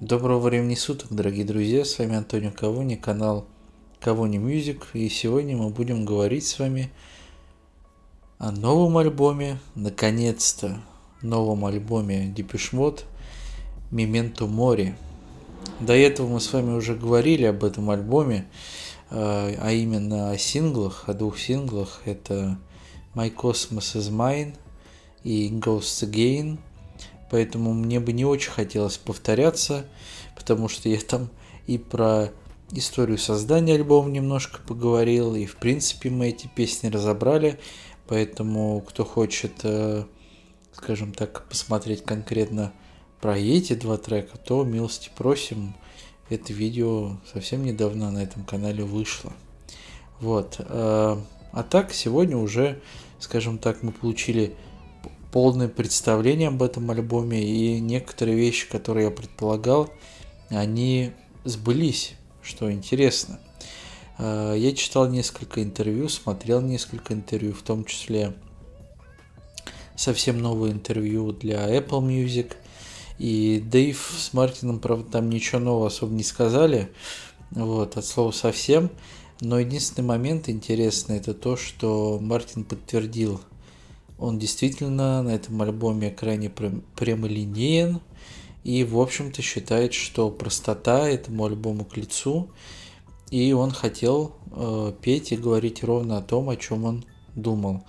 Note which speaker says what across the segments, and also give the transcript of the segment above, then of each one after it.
Speaker 1: Доброго времени суток, дорогие друзья, с вами Антонио Кавуни, канал Кавуни Мьюзик, и сегодня мы будем говорить с вами о новом альбоме, наконец-то, новом альбоме Депешмот «Мементо Мори". До этого мы с вами уже говорили об этом альбоме, э, а именно о синглах, о двух синглах, это «My Cosmos is Mine» и «Ghosts Again», Поэтому мне бы не очень хотелось повторяться, потому что я там и про историю создания альбома немножко поговорил, и в принципе мы эти песни разобрали, поэтому кто хочет, э, скажем так, посмотреть конкретно про эти два трека, то милости просим, это видео совсем недавно на этом канале вышло. Вот. Э, а так, сегодня уже, скажем так, мы получили полное представление об этом альбоме, и некоторые вещи, которые я предполагал, они сбылись, что интересно. Э, я читал несколько интервью, смотрел несколько интервью, в том числе совсем новое интервью для Apple Music. И Дэйв с Мартином, правда, там ничего нового особо не сказали, вот, от слова совсем. Но единственный момент интересный, это то, что Мартин подтвердил он действительно на этом альбоме крайне прямолинеен и, в общем-то, считает, что простота этому альбому к лицу, и он хотел э, петь и говорить ровно о том, о чем он думал.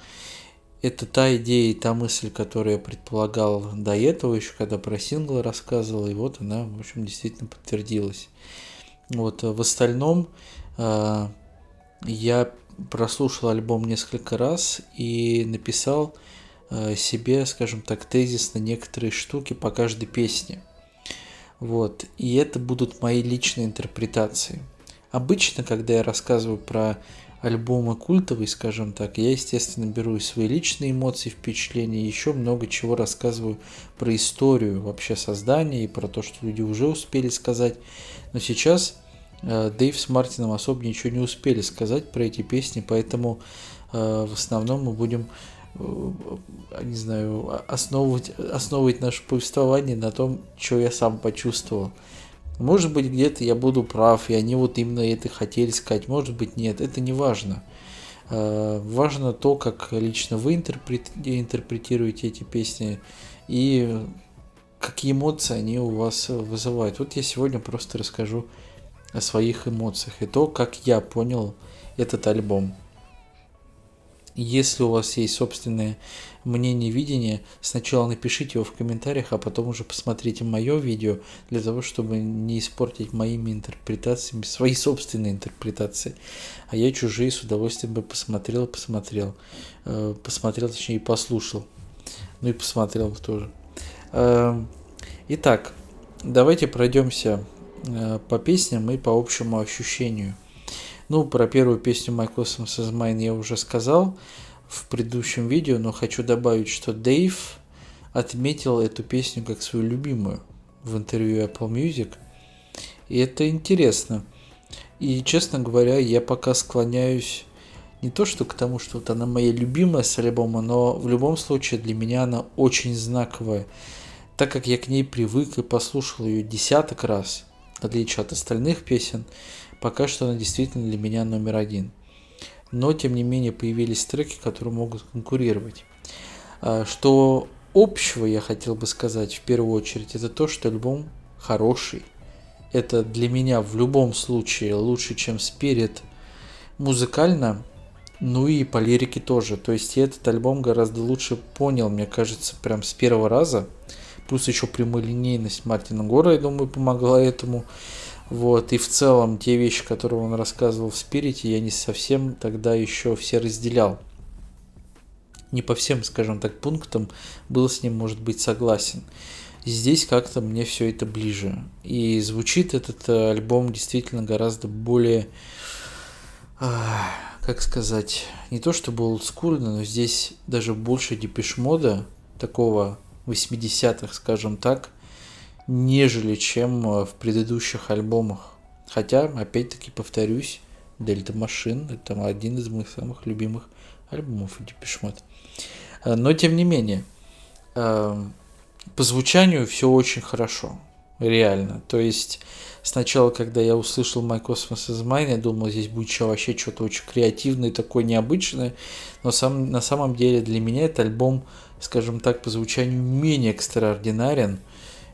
Speaker 1: Это та идея и та мысль, которую я предполагал до этого, еще когда про синглы рассказывал, и вот она, в общем, действительно подтвердилась. Вот, э, в остальном э, я прослушал альбом несколько раз и написал э, себе, скажем так, тезис на некоторые штуки по каждой песне. Вот. И это будут мои личные интерпретации. Обычно, когда я рассказываю про альбомы культовые, скажем так, я, естественно, беру и свои личные эмоции, впечатления, еще много чего рассказываю про историю вообще создания и про то, что люди уже успели сказать. Но сейчас Э, Дэйв с Мартином особо ничего не успели сказать про эти песни, поэтому э, в основном мы будем э, не знаю, а, основывать, основывать наше повествование на том, что я сам почувствовал. Может быть, где-то я буду прав, и они вот именно это хотели сказать, может быть, нет, это не важно. Важно то, как лично вы интерпретируете эти песни и какие эмоции они у вас вызывают. Вот я сегодня просто расскажу о своих эмоциях и то, как я понял этот альбом. Если у вас есть собственное мнение, видение, сначала напишите его в комментариях, а потом уже посмотрите мое видео для того, чтобы не испортить моими интерпретациями, свои собственные интерпретации. А я чужие с удовольствием бы посмотрел, посмотрел, э, посмотрел, точнее, и послушал. Ну и посмотрел тоже. Эм, итак, давайте пройдемся Э, по песням и по общему ощущению. Ну, про первую песню «My Cosmos is Mine» я уже сказал в предыдущем видео, но хочу добавить, что Дэйв отметил эту песню как свою любимую в интервью Apple Music. И это интересно. И, честно говоря, я пока склоняюсь не то что к тому, что вот она моя любимая с альбома, но в любом случае для меня она очень знаковая, так как я к ней привык и послушал ее десяток раз – отличие от остальных песен, пока что она действительно для меня номер один. Но, тем не менее, появились треки, которые могут конкурировать. А, что общего я хотел бы сказать в первую очередь, это то, что альбом хороший. Это для меня в любом случае лучше, чем Спирит музыкально, ну и по лирике тоже. То есть я этот альбом гораздо лучше понял, мне кажется, прям с первого раза – Плюс еще прямолинейность Мартина Гора, я думаю, помогла этому. Вот, и в целом те вещи, которые он рассказывал в Спирите, я не совсем тогда еще все разделял. Не по всем, скажем так, пунктам был с ним, может быть, согласен. Здесь как-то мне все это ближе. И звучит этот э, альбом действительно гораздо более, а, как сказать, не то чтобы олдскульно, но здесь даже больше депешмода, такого 80-х, скажем так, нежели чем э, в предыдущих альбомах. Хотя, опять-таки, повторюсь, Дельта Машин – это один из моих самых любимых альбомов Депешмот. Э, но, тем не менее, э, по звучанию все очень хорошо, реально. То есть, сначала, когда я услышал My Cosmos is Mine, я думал, здесь будет еще вообще что-то очень креативное, такое необычное. Но сам, на самом деле для меня этот альбом скажем так, по звучанию менее экстраординарен,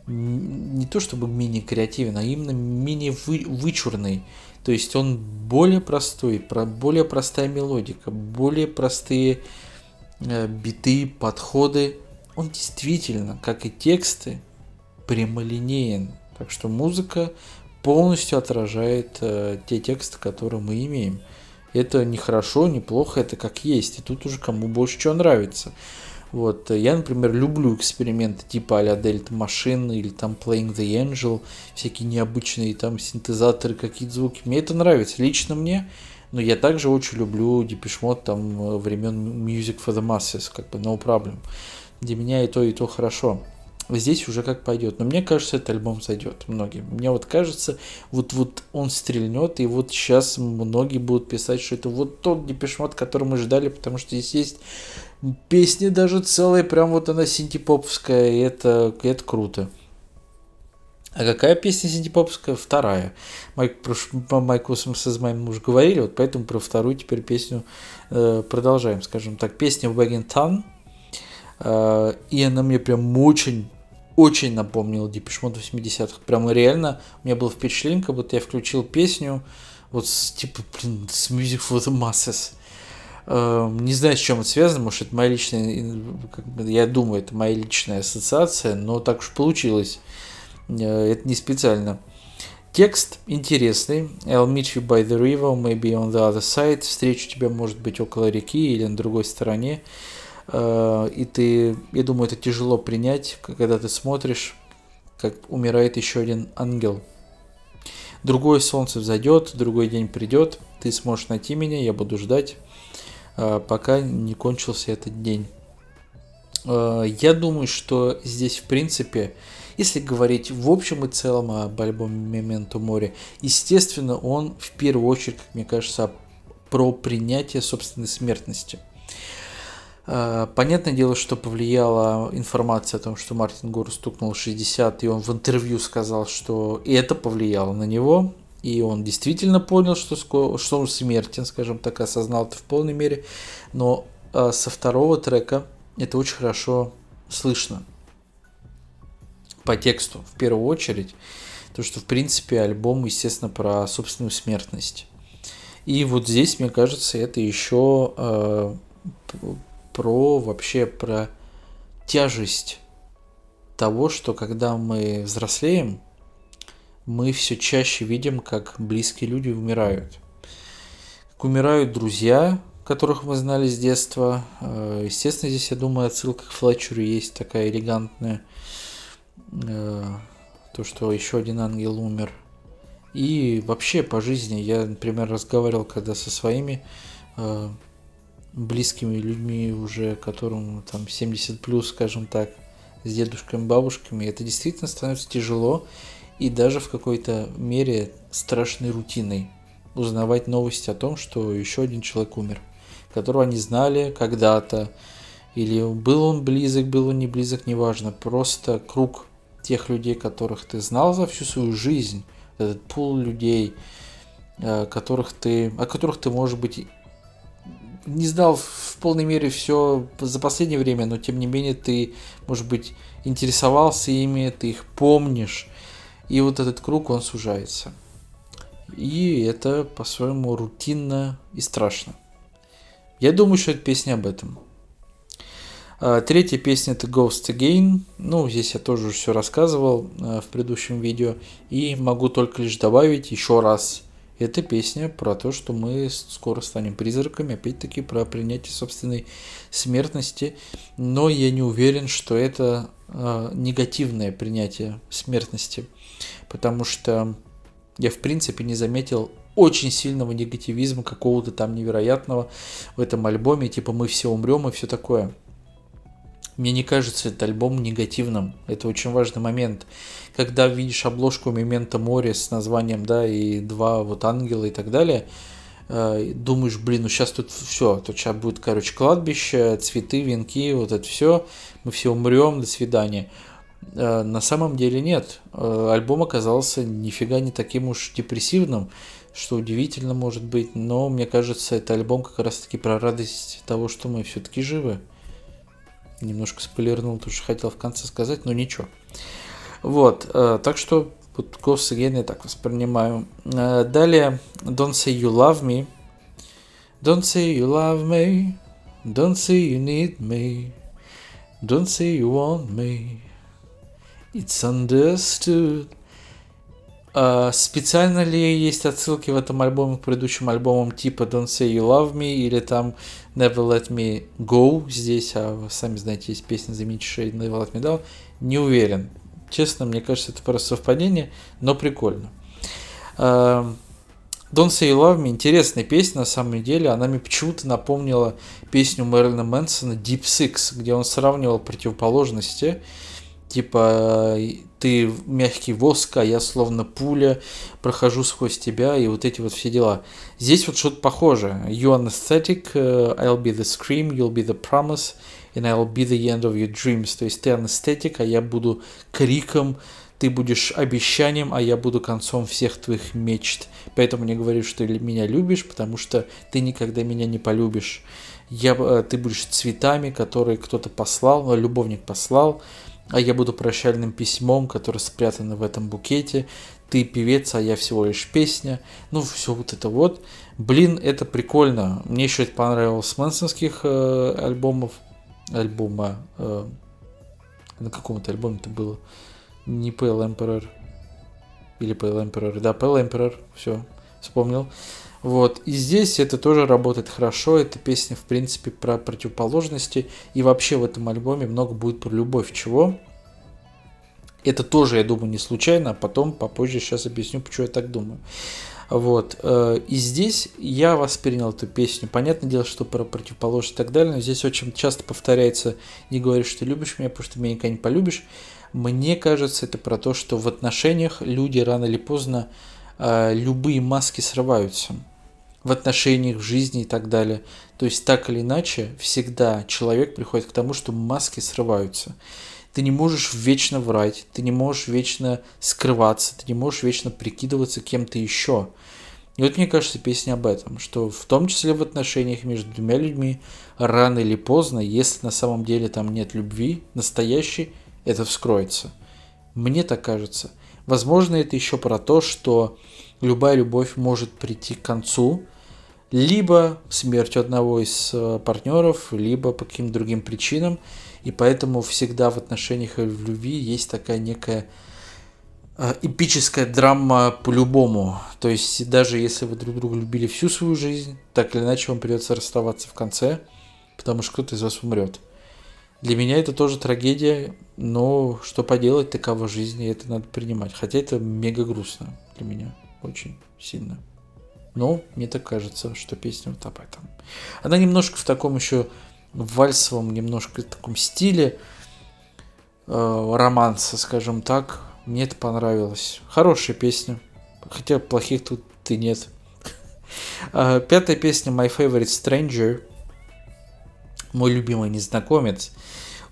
Speaker 1: не то чтобы менее креативен, а именно менее вы, вычурный. То есть он более простой, про, более простая мелодика, более простые э, биты, подходы. Он действительно, как и тексты, прямолинеен. Так что музыка полностью отражает э, те тексты, которые мы имеем. Это не хорошо, не плохо, это как есть. И тут уже кому больше чего нравится. Вот. Э, я, например, люблю эксперименты типа а-ля Delta Machine или там Playing the Angel, всякие необычные там синтезаторы, какие-то звуки. Мне это нравится, лично мне. Но я также очень люблю депешмот там э, времен Music for the Masses, как бы No Problem. Для меня и то, и то хорошо. Здесь уже как пойдет. Но мне кажется, этот альбом зайдет многим. Мне вот кажется, вот-вот он стрельнет, и вот сейчас многие будут писать, что это вот тот депешмат, который мы ждали, потому что здесь есть песни даже целые, прям вот она синтепоповская, и это, это круто. А какая песня синтепоповская? Вторая. Майк, про Майку с моим уже говорили, вот поэтому про вторую теперь песню э, продолжаем, скажем так. Песня Wagon Town, э, и она мне прям очень очень напомнил Дипишмот 80-х. Прямо реально у меня было впечатление, как будто я включил песню вот с, типа, блин, с Music for the Masses. Эм, не знаю, с чем это связано, может, это моя личная, э, как бы, я думаю, это моя личная ассоциация, но так уж получилось. Э, это не специально. Текст интересный. I'll meet you by the river, maybe on the other side. Встречу тебя, может быть, около реки или на другой стороне. Э, и ты, я думаю, это тяжело принять, когда ты смотришь, как умирает еще один ангел. Другое солнце взойдет, другой день придет, ты сможешь найти меня, я буду ждать, э, пока не кончился этот день. Э, я думаю, что здесь, в принципе, если говорить в общем и целом об альбоме «Мементо море», естественно, он в первую очередь, как мне кажется, про принятие собственной смертности – Э, понятное дело, что повлияла информация о том, что Мартин Гор стукнул 60, и он в интервью сказал, что и это повлияло на него, и он действительно понял, что, что он смертен, скажем так, осознал это в полной мере, но э, со второго трека это очень хорошо слышно по тексту в первую очередь, то что в принципе альбом, естественно, про собственную смертность. И вот здесь, мне кажется, это еще э, про вообще про тяжесть того, что когда мы взрослеем, мы все чаще видим, как близкие люди умирают. Как умирают друзья, которых мы знали с детства. Э, естественно, здесь, я думаю, отсылка к Флетчеру есть такая элегантная. Э, то, что еще один ангел умер. И вообще по жизни я, например, разговаривал когда со своими э, близкими людьми уже, которым там 70 плюс, скажем так, с дедушками, бабушками, это действительно становится тяжело и даже в какой-то мере страшной рутиной узнавать новости о том, что еще один человек умер, которого они знали когда-то, или был он близок, был он не близок, неважно, просто круг тех людей, которых ты знал за всю свою жизнь, этот пул людей, э, которых ты, о которых ты, может быть, не знал в полной мере все за последнее время, но тем не менее ты, может быть, интересовался ими, ты их помнишь, и вот этот круг, он сужается. И это по-своему рутинно и страшно. Я думаю, что это песня об этом. А, третья песня это Ghost Again. Ну, здесь я тоже все рассказывал а, в предыдущем видео. И могу только лишь добавить еще раз это песня про то, что мы скоро станем призраками, опять-таки про принятие собственной смертности, но я не уверен, что это э, негативное принятие смертности, потому что я в принципе не заметил очень сильного негативизма какого-то там невероятного в этом альбоме, типа мы все умрем и все такое. Мне не кажется этот альбом негативным. Это очень важный момент. Когда видишь обложку Мемента море с названием, да, и два вот ангела и так далее, э, думаешь, блин, ну сейчас тут все, тут сейчас будет, короче, кладбище, цветы, венки, вот это все, мы все умрем, до свидания. Э, на самом деле нет. Э, альбом оказался нифига не таким уж депрессивным, что удивительно может быть, но мне кажется, это альбом как раз-таки про радость того, что мы все-таки живы. Немножко спойлернул то, что хотел в конце сказать, но ничего. Вот, так что вот Ghost Again я так воспринимаю. Далее, Don't Say You Love Me. Don't say you love me. Don't say you need me. Don't say you want me. It's understood. А, специально ли есть отсылки в этом альбоме к предыдущим альбомам типа Don't Say You Love Me или там Never Let Me Go здесь, а вы сами знаете, есть песня заменившая Never Let Me Down, не уверен. Честно, мне кажется, это просто совпадение, но прикольно. А, Don't Say You Love Me интересная песня, на самом деле, она мне почему-то напомнила песню Мэрилина Мэнсона Deep Six, где он сравнивал противоположности. Uh, типа ты мягкий воск, а я словно пуля, прохожу сквозь тебя и вот эти вот все дела. Здесь вот что-то похоже. You anesthetic, э, I'll be the scream, you'll be the promise, and I'll be the end of your dreams. То есть ты анестетик, а я буду криком, ты будешь обещанием, а я буду концом всех твоих мечт. Поэтому не говорю, что ты меня любишь, потому что ты никогда меня не полюбишь. Я, э, ты будешь цветами, которые кто-то послал, э, любовник послал, а я буду прощальным письмом, которое спрятано в этом букете. Ты певец, а я всего лишь песня. Ну, все вот это вот. Блин, это прикольно. Мне еще это понравилось с Мэнсонских э, альбомов. Альбома. Э, на каком-то альбоме это было. Не Pale Emperor. Или Pale Emperor. Да, Pale Emperor. Все, вспомнил. Вот. И здесь это тоже работает хорошо. Это песня, в принципе, про противоположности. И вообще в этом альбоме много будет про любовь, чего. Это тоже, я думаю, не случайно, а потом попозже сейчас объясню, почему я так думаю. Вот. Э, и здесь я воспринял эту песню. Понятное дело, что про противоположность и так далее, но здесь очень часто повторяется «Не говоришь, что любишь меня, потому что ты меня никогда не полюбишь». Мне кажется, это про то, что в отношениях люди рано или поздно э, любые маски срываются в отношениях, в жизни и так далее. То есть так или иначе, всегда человек приходит к тому, что маски срываются. Ты не можешь вечно врать, ты не можешь вечно скрываться, ты не можешь вечно прикидываться кем-то еще. И вот мне кажется, песня об этом, что в том числе в отношениях между двумя людьми рано или поздно, если на самом деле там нет любви, настоящей, это вскроется. Мне так кажется. Возможно, это еще про то, что любая любовь может прийти к концу, либо смерть одного из э, партнеров, либо по каким-то другим причинам. И поэтому всегда в отношениях и в любви есть такая некая э, эпическая драма по-любому. То есть даже если вы друг друга любили всю свою жизнь, так или иначе вам придется расставаться в конце, потому что кто-то из вас умрет. Для меня это тоже трагедия, но что поделать, такова жизнь, и это надо принимать. Хотя это мега грустно для меня, очень сильно. Ну, мне так кажется, что песня вот об этом. Она немножко в таком еще вальсовом, немножко в таком стиле э, романса, скажем так. Мне это понравилось. Хорошая песня. Хотя плохих тут и нет. А, пятая песня My Favorite Stranger. Мой любимый незнакомец.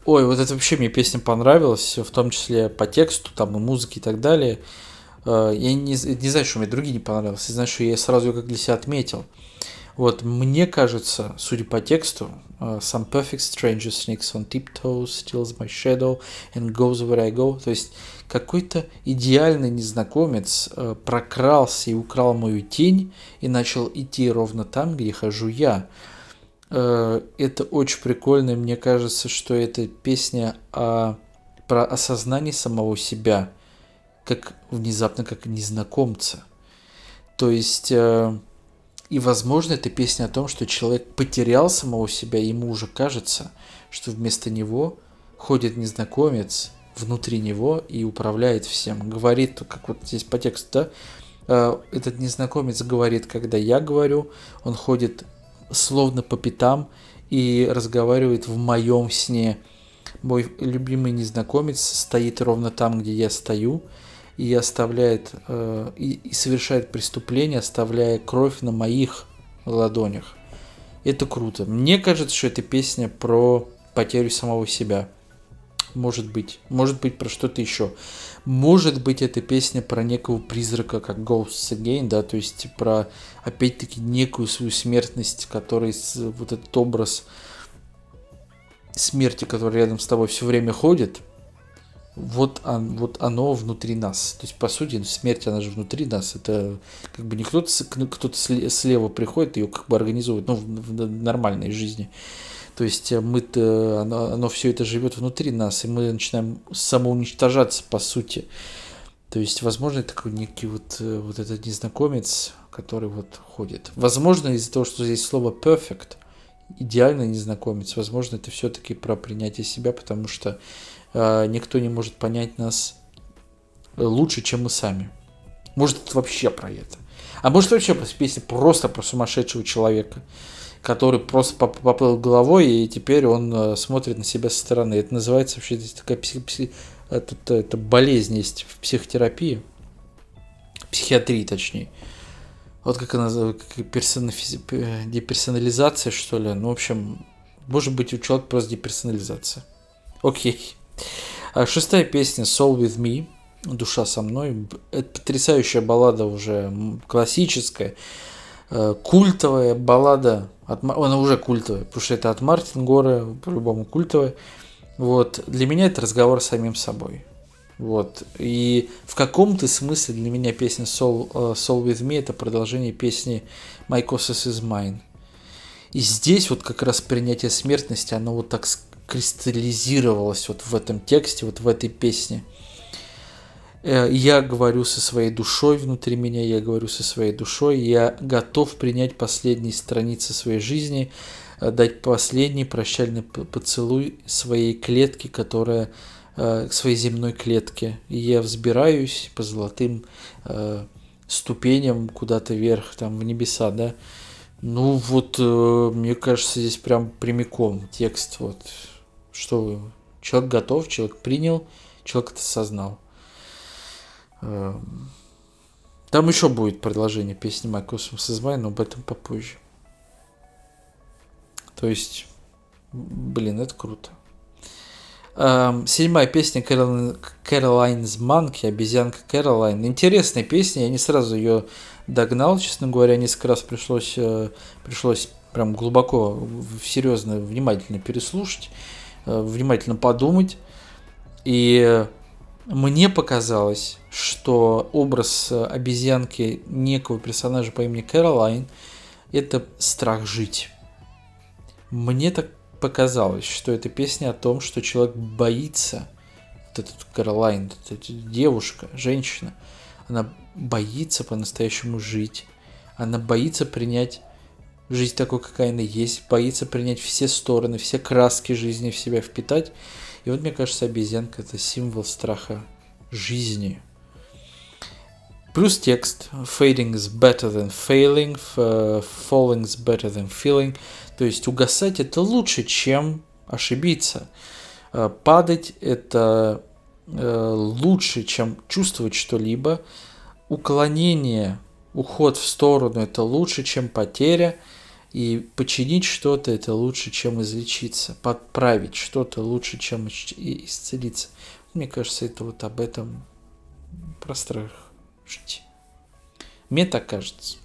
Speaker 1: Ой, вот это вообще мне песня понравилась, в том числе по тексту, там и музыке и так далее. Э, я не, не знаю, что мне другие не понравились, я знаю, что я сразу ее как для себя отметил. Вот, мне кажется, судя по тексту, э, Some perfect stranger sneaks on tiptoes, steals my shadow and goes where I go. То есть какой-то идеальный незнакомец э, прокрался и украл мою тень и начал идти ровно там, где хожу я. это очень прикольно, и мне кажется, что эта песня о, про осознание самого себя – как внезапно как незнакомца. То есть, э, и возможно, это песня о том, что человек потерял самого себя, и ему уже кажется, что вместо него ходит незнакомец внутри него и управляет всем. Говорит, как вот здесь по тексту, да, э, этот незнакомец говорит, когда я говорю, он ходит словно по пятам и разговаривает в моем сне. Мой любимый незнакомец стоит ровно там, где я стою, и оставляет, э, и, и совершает преступление, оставляя кровь на моих ладонях. Это круто. Мне кажется, что эта песня про потерю самого себя. Может быть. Может быть, про что-то еще. Может быть, эта песня про некого призрака, как Ghosts Again, да, то есть про, опять-таки, некую свою смертность, который вот этот образ смерти, который рядом с тобой все время ходит – вот, он, вот оно внутри нас. То есть, по сути, смерть, она же внутри нас. Это как бы не кто-то, кто слева приходит, ее как бы организует, ну, в, в нормальной жизни. То есть э, мы -то, оно, оно все это живет внутри нас, и мы начинаем самоуничтожаться, по сути. То есть, возможно, это такой некий вот, э, вот этот незнакомец, который вот ходит. Возможно, из-за того, что здесь слово perfect, идеально незнакомец, возможно, это все-таки про принятие себя, потому что Э, никто не может понять нас э, лучше, чем мы сами. Может, это вообще про это. А может, вообще песня просто про сумасшедшего человека, который просто поплыл головой, и теперь он э, смотрит на себя со стороны. Это называется вообще здесь такая псих, псих, это, это, это болезнь есть в психотерапии, психиатрии точнее. Вот как она как персонафизи... деперсонализация, что ли. Ну, в общем, может быть, у человека просто деперсонализация. Окей. А шестая песня «Soul With Me» «Душа со мной». Это потрясающая баллада уже, классическая, э, культовая баллада. От, она уже культовая, потому что это от Мартин Горы, по-любому культовая. Вот. Для меня это разговор с самим собой. Вот. И в каком-то смысле для меня песня Soul, э, Soul With Me это продолжение песни My Cosmos Is Mine. И здесь вот как раз принятие смертности, оно вот так кристаллизировалось вот в этом тексте, вот в этой песне. Э, я говорю со своей душой внутри меня, я говорю со своей душой, я готов принять последние страницы своей жизни, э, дать последний прощальный поцелуй своей клетке, которая э, к своей земной клетке. И я взбираюсь по золотым э, ступеням куда-то вверх, там в небеса, да. Ну вот, э, мне кажется, здесь прям прямиком текст вот что человек готов, человек принял, человек это осознал. Эм, там еще будет продолжение песни My Cosmos is Mine, но об этом попозже. То есть, блин, это круто. Эм, седьмая песня Кэролайн, Кэролайн's Monkey, обезьянка Кэролайн. Интересная песня, я не сразу ее догнал, честно говоря, несколько раз пришлось, э, пришлось прям глубоко, серьезно, внимательно переслушать. Э, внимательно подумать. И мне показалось, что образ э, обезьянки некого персонажа по имени Кэролайн – это страх жить. Мне так показалось, что эта песня о том, что человек боится, вот этот Кэролайн, вот эта девушка, женщина, она боится по-настоящему жить, она боится принять жизнь такой, какая она есть, боится принять все стороны, все краски жизни в себя впитать. И вот, мне кажется, обезьянка – это символ страха жизни. Плюс текст «Fading is better than failing», «Falling is better than feeling», то есть угасать – это лучше, чем ошибиться. Э, падать – это э, лучше, чем чувствовать что-либо. Уклонение, уход в сторону – это лучше, чем потеря – и починить что-то это лучше, чем излечиться. Подправить что-то лучше, чем исцелиться. Мне кажется, это вот об этом про страх. Мне так кажется.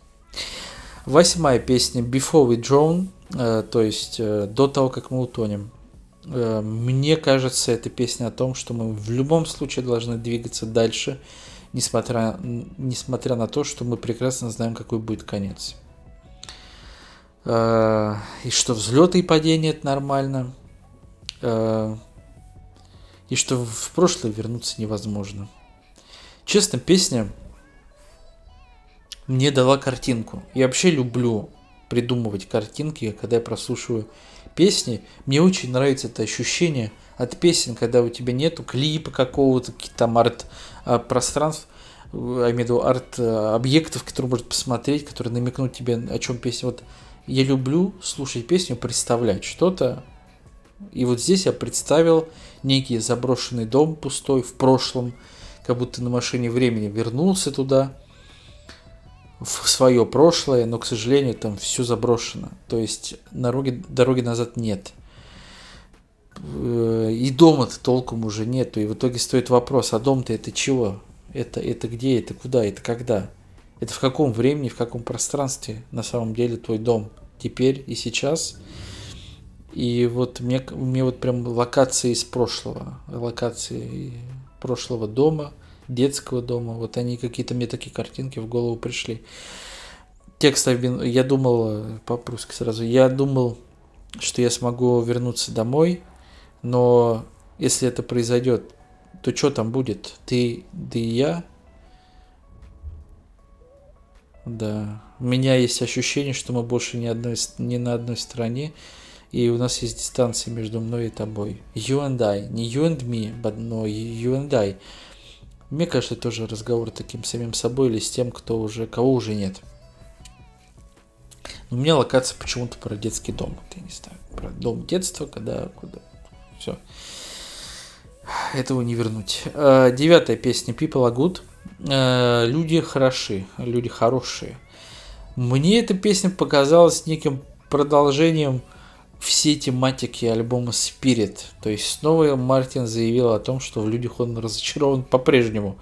Speaker 1: Восьмая песня Before We Drown, э, то есть э, до того, как мы утонем. Э, мне кажется, эта песня о том, что мы в любом случае должны двигаться дальше, несмотря, несмотря на то, что мы прекрасно знаем, какой будет конец. Э, и что взлеты и падения это нормально, э, и что в прошлое вернуться невозможно. Честно, песня мне дала картинку. Я вообще люблю придумывать картинки, когда я прослушиваю песни. Мне очень нравится это ощущение от песен, когда у тебя нету клипа какого-то, там арт-пространств, а, э, я имею в виду арт-объектов, которые можно посмотреть, которые намекнут тебе, о чем песня. Вот я люблю слушать песню, представлять что-то. И вот здесь я представил некий заброшенный дом пустой в прошлом, как будто на машине времени вернулся туда, в свое прошлое, но, к сожалению, там все заброшено. То есть дороги, дороги назад нет. Э, и дома-то толком уже нету. И в итоге стоит вопрос, а дом-то это чего? Это, это где, это куда, это когда? Это в каком времени, в каком пространстве на самом деле твой дом теперь и сейчас. И вот мне, мне вот прям локации из прошлого, локации прошлого дома, детского дома, вот они какие-то мне такие картинки в голову пришли. Текст, я думал, э, по-прусски сразу, я думал, что я смогу вернуться домой, но если это произойдет, то что там будет? Ты, да и я, да. У меня есть ощущение, что мы больше ни, одной, ни на одной стороне, и у нас есть дистанция между мной и тобой. You and I. Не you and me, but you and I. Мне кажется, тоже разговор таким самим собой или с тем, кто уже, кого уже нет. у меня локация почему-то про детский дом. Я не знаю, про дом детства, когда, куда. Все. Этого не вернуть. Э, девятая песня People are good. Э, люди хороши, люди хорошие. Мне эта песня показалась неким продолжением всей тематики альбома Spirit. То есть снова Мартин заявил о том, что в людях он разочарован по-прежнему.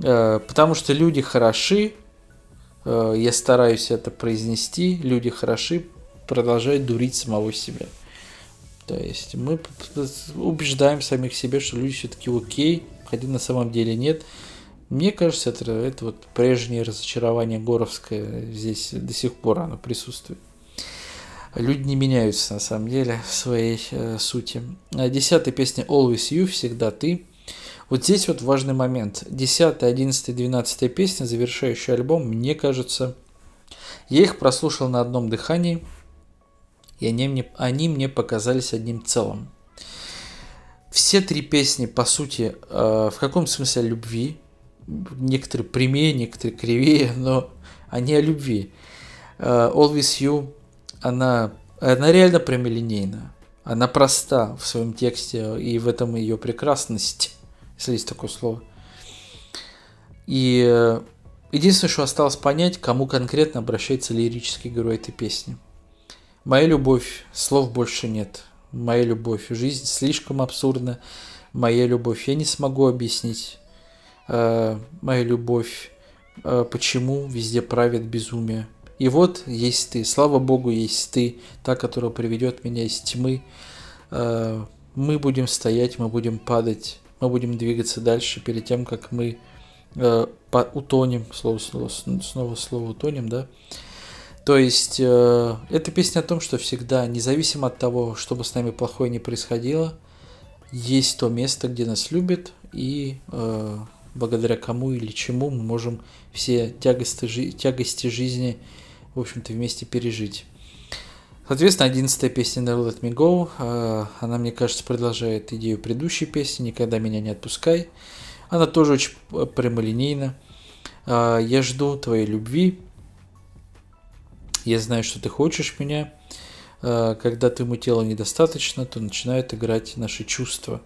Speaker 1: Э, потому что люди хороши, э, я стараюсь это произнести, люди хороши, продолжают дурить самого себя. То есть мы убеждаем самих себя, что люди все-таки окей, хотя на самом деле нет. Мне кажется, это, это вот прежнее разочарование Горовское здесь до сих пор оно присутствует. Люди не меняются, на самом деле, в своей э, сути. А десятая песня «Always You» – «Всегда ты». Вот здесь вот важный момент. Десятая, одиннадцатая, двенадцатая песня, завершающая альбом, мне кажется, я их прослушал на одном дыхании, и они мне, они мне показались одним целым. Все три песни, по сути, э, в каком смысле любви, некоторые прямее, некоторые кривее, но они о любви. Э, Always You, она, она реально прямолинейна. Она проста в своем тексте, и в этом ее прекрасность, если есть такое слово. И э, единственное, что осталось понять, кому конкретно обращается лирический герой этой песни. Моя любовь, слов больше нет. Моя любовь, жизнь слишком абсурдна. Моя любовь, я не смогу объяснить. Э, моя любовь, э, почему везде правит безумие. И вот есть ты, слава Богу, есть ты, та, которая приведет меня из тьмы. Э, мы будем стоять, мы будем падать, мы будем двигаться дальше перед тем, как мы утонем, слово, слово, снова слово утонем, да. То есть э, эта песня о том, что всегда, независимо от того, что бы с нами плохое не происходило, есть то место, где нас любят, и благодаря кому или чему мы можем все тягости, тягости жизни, в общем-то, вместе пережить. Соответственно, одиннадцатая песня Never Let Me Go, э, она, мне кажется, продолжает идею предыдущей песни «Никогда меня не отпускай». Она тоже очень прямолинейна. Э, «Я жду твоей любви», «Я знаю, что ты хочешь меня», э, когда твоему телу недостаточно, то начинают играть наши чувства.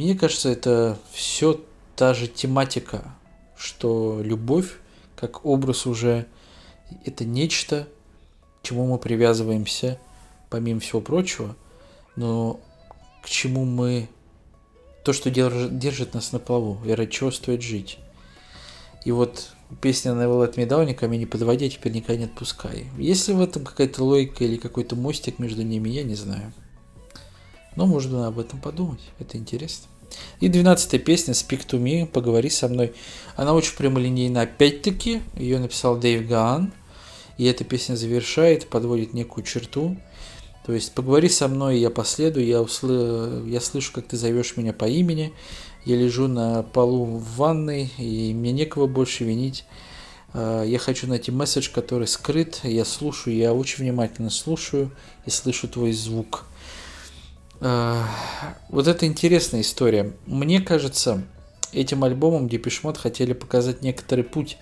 Speaker 1: Мне кажется, это все та же тематика, что любовь как образ уже это нечто, к чему мы привязываемся, помимо всего прочего, но к чему мы... То, что держит, держит нас на плаву, и ради чего стоит жить. И вот песня Невилла от Медауника «Меня не подводя, а теперь никогда не отпускай». Есть ли в этом какая-то логика или какой-то мостик между ними, я не знаю. Но можно об этом подумать, это интересно. И двенадцатая песня «Speak to me», «Поговори со мной». Она очень прямолинейна, опять-таки, ее написал Дэйв Гаан. И эта песня завершает, подводит некую черту. То есть «Поговори со мной, я последую, я, усл... я слышу, как ты зовешь меня по имени, я лежу на полу в ванной, и мне некого больше винить». Э, я хочу найти месседж, который скрыт. Я слушаю, я очень внимательно слушаю и слышу твой звук. Э, вот это интересная история. Мне кажется, этим альбомом Депешмот хотели показать некоторый путь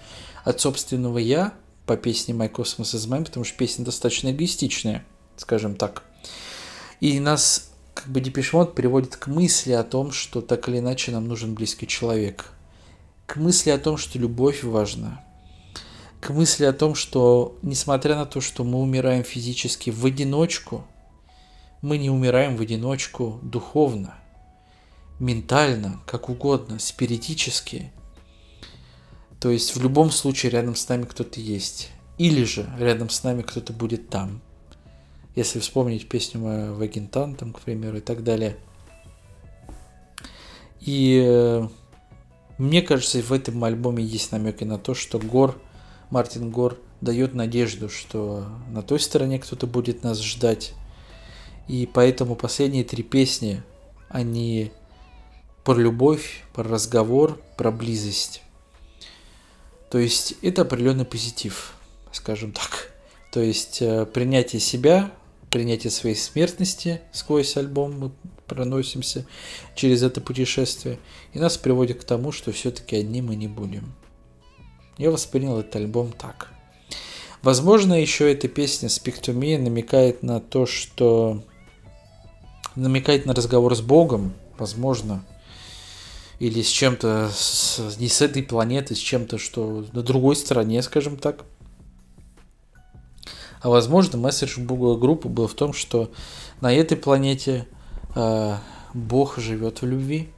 Speaker 1: от собственного «я» по песне «My Cosmos is Mine», потому что песня достаточно эгоистичная, скажем так. И нас как бы Депешмот приводит к мысли о том, что так или иначе нам нужен близкий человек. К мысли о том, что любовь важна. К мысли о том, что несмотря на то, что мы умираем физически в одиночку – мы не умираем в одиночку духовно, ментально, как угодно, спиритически. То есть в любом случае рядом с нами кто-то есть. Или же рядом с нами кто-то будет там. Если вспомнить песню мою Вагентан, там, к примеру, и так далее. И э, мне кажется, в этом альбоме есть намеки на то, что Гор, Мартин Гор дает надежду, что на той стороне кто-то будет нас ждать, и поэтому последние три песни, они про любовь, про разговор, про близость. То есть это определенный позитив, скажем так. То есть э, принятие себя, принятие своей смертности сквозь альбом мы проносимся через это путешествие. И нас приводит к тому, что все-таки одни мы не будем. Я воспринял этот альбом так. Возможно, еще эта песня Speak to Me намекает на то, что намекает на разговор с Богом, возможно, или с чем-то с, не с этой планеты, с чем-то, что на другой стороне, скажем так. А возможно, месседж Бога группы был в том, что на этой планете э, Бог живет в любви.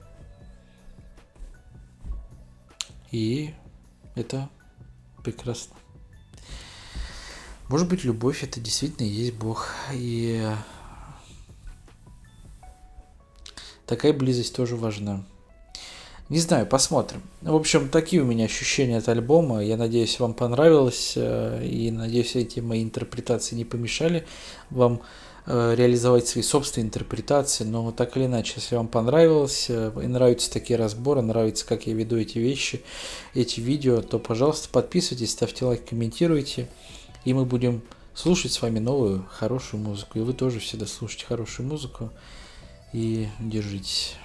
Speaker 1: И это прекрасно. Может быть, любовь это действительно и есть Бог. И такая близость тоже важна. Не знаю, посмотрим. В общем, такие у меня ощущения от альбома. Я надеюсь, вам понравилось. Э, и надеюсь, эти мои интерпретации не помешали вам э, реализовать свои собственные интерпретации. Но так или иначе, если вам понравилось, э, и нравятся такие разборы, нравится, как я веду эти вещи, эти видео, то, пожалуйста, подписывайтесь, ставьте лайк, комментируйте. И мы будем слушать с вами новую хорошую музыку. И вы тоже всегда слушайте хорошую музыку и держитесь.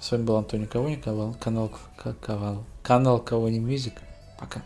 Speaker 1: С вами был Антоний Ковальник, канал, канал, канал, канал Ковальник Пока.